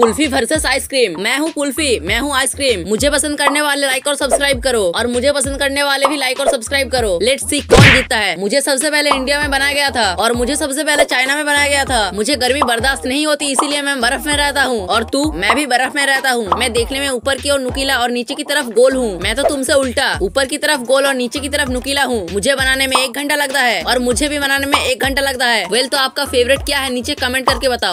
kulfi versus ice cream मैं हूँ कुल्फी मैं हूँ आइसक्रीम मुझे पसंद करने वाले लाइक और सब्सक्राइब करो और मुझे पसंद करने वाले भी लाइक और सब्सक्राइब करो लेट्स सी कौन जीतता है मुझे सबसे पहले इंडिया में बनाया गया था और मुझे सबसे पहले चाइना में बनाया गया था मुझे गर्मी बर्दाश्त नहीं होती इसीलिए मैं बर्फ में रहता हूँ और तू मैं भी बर्फ में रहता हूँ मैं देखने में ऊपर की ओर नुकीला और नीचे की तरफ गोल हूँ मैं तो तुमसे उल्टा ऊपर की तरफ गोल और नीचे की तरफ नुकीला हूँ मुझे बनाने में एक घंटा लगता है और मुझे भी बनाने में एक घंटा लगता है वेल तो आपका फेवरेट क्या है नीचे कमेंट करके बताओ